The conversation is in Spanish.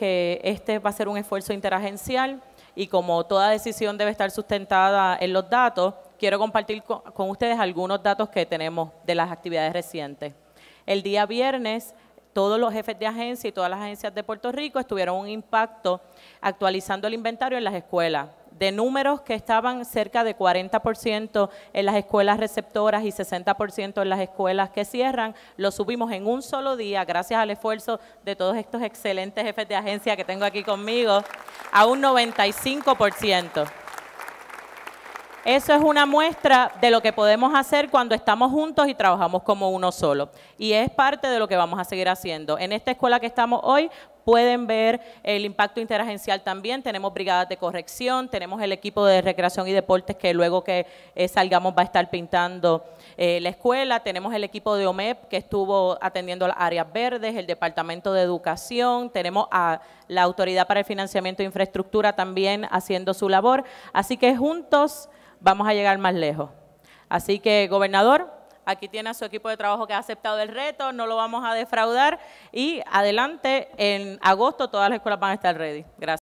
que este va a ser un esfuerzo interagencial y como toda decisión debe estar sustentada en los datos, quiero compartir con, ustedes algunos datos que tenemos de las actividades recientes. El día viernes todos los jefes de agencia y todas las agencias de Puerto Rico estuvieron un impacto actualizando el inventario en las escuelas de números que estaban cerca de 40% en las escuelas receptoras y 60% en las escuelas que cierran, lo subimos en un solo día gracias al esfuerzo de todos estos excelentes jefes de agencia que tengo aquí conmigo, a un 95%. Eso es una muestra de lo que podemos hacer cuando estamos juntos y trabajamos como uno solo. Y es parte de lo que vamos a seguir haciendo. En esta escuela que estamos hoy Pueden ver el impacto interagencial también, tenemos brigadas de corrección, tenemos el equipo de recreación y deportes que luego que eh, salgamos va a estar pintando eh, la escuela, tenemos el equipo de OMEP que estuvo atendiendo las áreas verdes, el departamento de educación, tenemos a la autoridad para el financiamiento de infraestructura también haciendo su labor, así que juntos vamos a llegar más lejos. Así que, gobernador, Aquí tiene a su equipo de trabajo que ha aceptado el reto, no lo vamos a defraudar y adelante, en agosto todas las escuelas van a estar ready. Gracias.